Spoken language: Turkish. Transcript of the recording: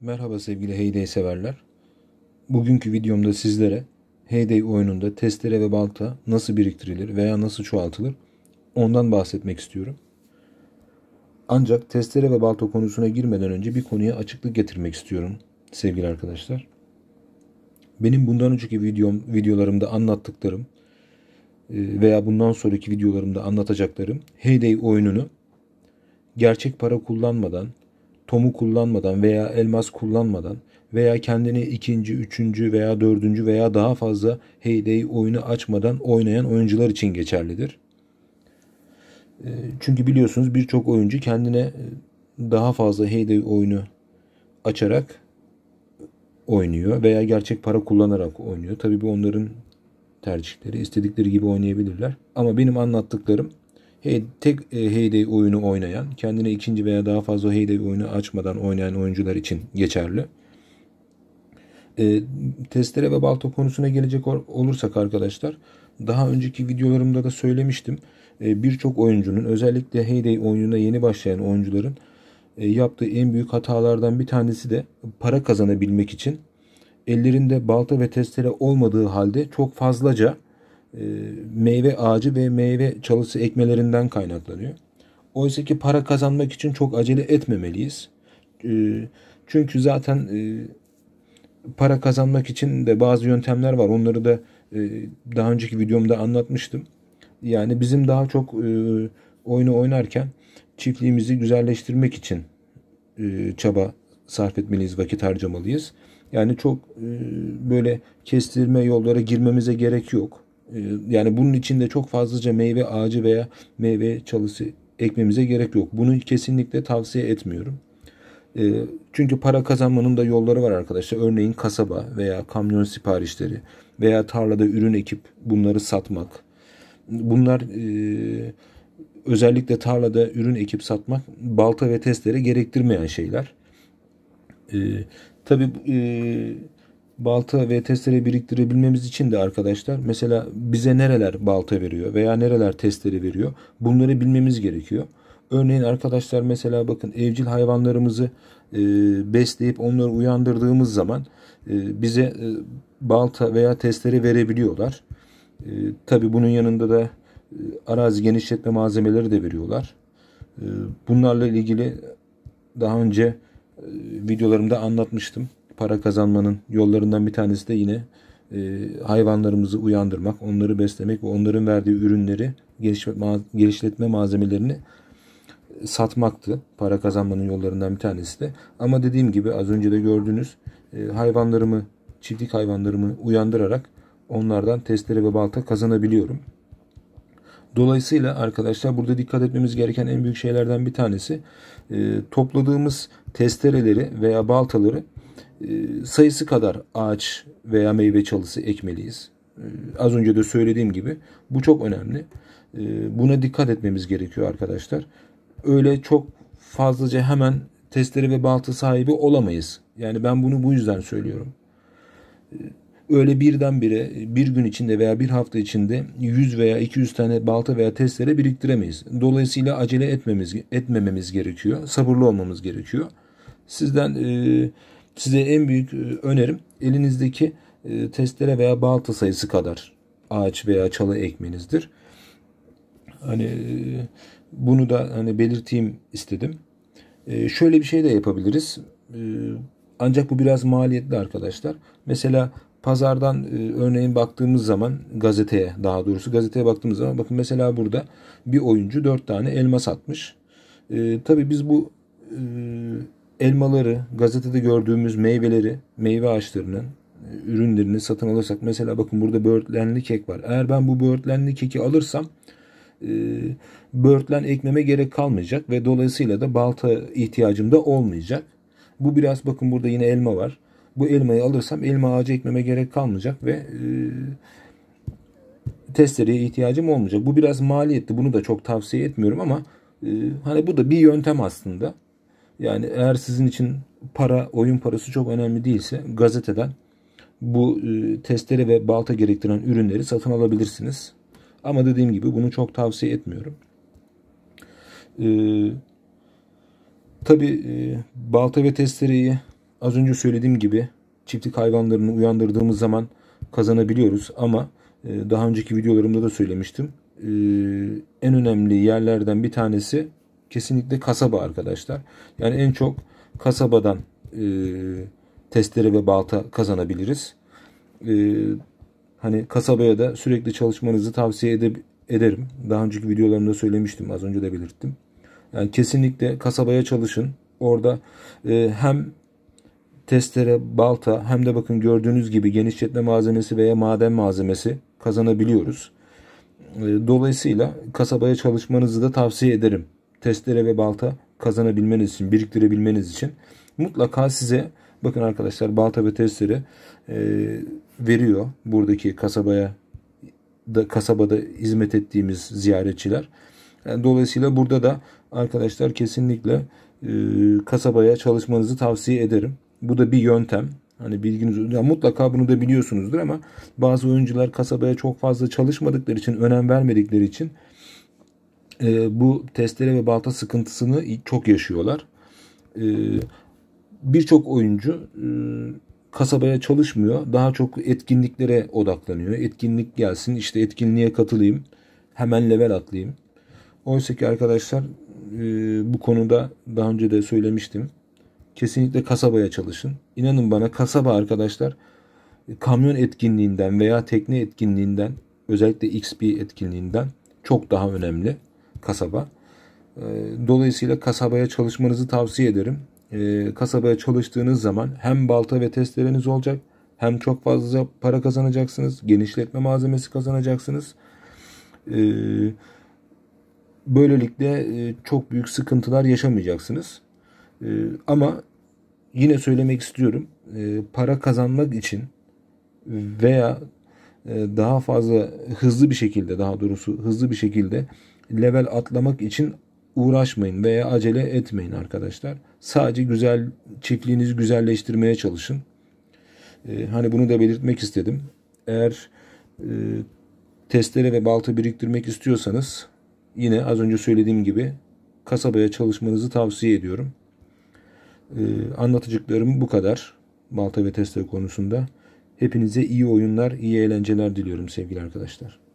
Merhaba sevgili Heyday severler. Bugünkü videomda sizlere Heyday oyununda testere ve balta nasıl biriktirilir veya nasıl çoğaltılır ondan bahsetmek istiyorum. Ancak testere ve balta konusuna girmeden önce bir konuya açıklık getirmek istiyorum sevgili arkadaşlar. Benim bundan önceki videom, videolarımda anlattıklarım e, veya bundan sonraki videolarımda anlatacaklarım Heyday oyununu gerçek para kullanmadan tomu kullanmadan veya elmas kullanmadan veya kendini ikinci, üçüncü veya dördüncü veya daha fazla heyday oyunu açmadan oynayan oyuncular için geçerlidir. Ee, çünkü biliyorsunuz birçok oyuncu kendine e, daha fazla heyday oyunu açarak oynuyor veya gerçek para kullanarak oynuyor. Tabii bu onların tercihleri. istedikleri gibi oynayabilirler. Ama benim anlattıklarım hey, tek e, Heyday oyunu oynayan, kendine ikinci veya daha fazla Heyday oyunu açmadan oynayan oyuncular için geçerli. E, testere ve balta konusuna gelecek olursak arkadaşlar, daha önceki videolarımda da söylemiştim. E, Birçok oyuncunun özellikle Heyday oyununa yeni başlayan oyuncuların e, yaptığı en büyük hatalardan bir tanesi de para kazanabilmek için ellerinde balta ve testere olmadığı halde çok fazlaca e, meyve ağacı ve meyve çalısı ekmelerinden kaynaklanıyor. Oysa ki para kazanmak için çok acele etmemeliyiz. E, çünkü zaten e, para kazanmak için de bazı yöntemler var. Onları da daha önceki videomda anlatmıştım. Yani bizim daha çok oyunu oynarken çiftliğimizi güzelleştirmek için çaba sarf etmeliyiz, vakit harcamalıyız. Yani çok böyle kestirme yollara girmemize gerek yok. Ee, yani bunun içinde çok fazlaca meyve ağacı veya meyve çalısı ekmemize gerek yok. Bunu kesinlikle tavsiye etmiyorum. Ee, çünkü para kazanmanın da yolları var arkadaşlar. Örneğin kasaba veya kamyon siparişleri veya tarlada ürün ekip bunları satmak. Bunlar e, özellikle tarlada ürün ekip satmak balta ve testlere gerektirmeyen şeyler. Ee, tabii e, balta ve testere biriktirebilmemiz için de arkadaşlar mesela bize nereler balta veriyor veya nereler testere veriyor bunları bilmemiz gerekiyor. Örneğin arkadaşlar mesela bakın evcil hayvanlarımızı e, besleyip onları uyandırdığımız zaman e, bize e, balta veya testere verebiliyorlar. E, Tabi bunun yanında da e, arazi genişletme malzemeleri de veriyorlar. E, bunlarla ilgili daha önce e, videolarımda anlatmıştım para kazanmanın yollarından bir tanesi de yine e, hayvanlarımızı uyandırmak, onları beslemek ve onların verdiği ürünleri gelişme, gelişletme malzemelerini satmaktı. Para kazanmanın yollarından bir tanesi de. Ama dediğim gibi az önce de gördüğünüz e, hayvanlarımı, çiftlik hayvanlarımı uyandırarak onlardan testere ve balta kazanabiliyorum. Dolayısıyla arkadaşlar burada dikkat etmemiz gereken en büyük şeylerden bir tanesi e, topladığımız testereleri veya baltaları e, sayısı kadar ağaç veya meyve çalısı ekmeliyiz. E, az önce de söylediğim gibi bu çok önemli. E, buna dikkat etmemiz gerekiyor arkadaşlar. Öyle çok fazlaca hemen testleri ve balta sahibi olamayız. Yani ben bunu bu yüzden söylüyorum. Öyle birdenbire bir gün içinde veya bir hafta içinde 100 veya 200 tane balta veya testere biriktiremeyiz. Dolayısıyla acele etmemiz etmememiz gerekiyor. Sabırlı olmamız gerekiyor. Sizden e, size en büyük e, önerim elinizdeki e, testere veya balta sayısı kadar ağaç veya çalı ekmenizdir. Hani e, bunu da hani belirteyim istedim. Şöyle bir şey de yapabiliriz. Ancak bu biraz maliyetli arkadaşlar. Mesela pazardan örneğin baktığımız zaman gazeteye daha doğrusu gazeteye baktığımız zaman bakın mesela burada bir oyuncu 4 tane elma satmış. Tabii biz bu elmaları, gazetede gördüğümüz meyveleri, meyve ağaçlarının e, ürünlerini satın alırsak mesela bakın burada böğürtlenli kek var. Eğer ben bu böğürtlenli keki alırsam e, böğürtlen ekmeme gerek kalmayacak ve dolayısıyla da balta ihtiyacım da olmayacak. Bu biraz bakın burada yine elma var. Bu elmayı alırsam elma ağacı ekmeme gerek kalmayacak ve e, testereye ihtiyacım olmayacak. Bu biraz maliyetli. Bunu da çok tavsiye etmiyorum ama e, hani bu da bir yöntem aslında. Yani eğer sizin için para, oyun parası çok önemli değilse gazeteden bu e, testere ve balta gerektiren ürünleri satın alabilirsiniz. Ama dediğim gibi bunu çok tavsiye etmiyorum. E, Tabi e, balta ve testereyi az önce söylediğim gibi çiftlik hayvanlarını uyandırdığımız zaman kazanabiliyoruz. Ama e, daha önceki videolarımda da söylemiştim. E, en önemli yerlerden bir tanesi kesinlikle kasaba arkadaşlar. Yani en çok kasabadan e, testere ve balta kazanabiliriz. E, hani kasabaya da sürekli çalışmanızı tavsiye ede, ederim. Daha önceki videolarımda söylemiştim. Az önce de belirttim. Yani kesinlikle kasabaya çalışın. Orada e, hem testere, balta hem de bakın gördüğünüz gibi genişletme malzemesi veya maden malzemesi kazanabiliyoruz. E, dolayısıyla kasabaya çalışmanızı da tavsiye ederim testere ve balta kazanabilmeniz için, biriktirebilmeniz için mutlaka size bakın arkadaşlar balta ve testere e, veriyor buradaki kasabaya da kasabada hizmet ettiğimiz ziyaretçiler. E, dolayısıyla burada da arkadaşlar kesinlikle e, kasabaya çalışmanızı tavsiye ederim. Bu da bir yöntem. Hani bilginiz ya mutlaka bunu da biliyorsunuzdur ama bazı oyuncular kasabaya çok fazla çalışmadıkları için, önem vermedikleri için e, bu testere ve balta sıkıntısını çok yaşıyorlar. E, Birçok oyuncu e, kasabaya çalışmıyor. Daha çok etkinliklere odaklanıyor. Etkinlik gelsin işte etkinliğe katılayım. Hemen level atlayayım. Oysa ki arkadaşlar e, bu konuda daha önce de söylemiştim. Kesinlikle kasabaya çalışın. İnanın bana kasaba arkadaşlar e, kamyon etkinliğinden veya tekne etkinliğinden özellikle XP etkinliğinden çok daha önemli kasaba. Ee, dolayısıyla kasabaya çalışmanızı tavsiye ederim. Ee, kasabaya çalıştığınız zaman hem balta ve testereniz olacak hem çok fazla para kazanacaksınız. Genişletme malzemesi kazanacaksınız. Ee, böylelikle e, çok büyük sıkıntılar yaşamayacaksınız. Ama yine söylemek istiyorum. E, para kazanmak için veya e, daha fazla hızlı bir şekilde daha doğrusu hızlı bir şekilde level atlamak için uğraşmayın veya acele etmeyin arkadaşlar. Sadece güzel çiftliğinizi güzelleştirmeye çalışın. Ee, hani bunu da belirtmek istedim. Eğer e, testere ve balta biriktirmek istiyorsanız yine az önce söylediğim gibi kasabaya çalışmanızı tavsiye ediyorum. Ee, anlatacaklarım bu kadar. Balta ve testere konusunda. Hepinize iyi oyunlar, iyi eğlenceler diliyorum sevgili arkadaşlar.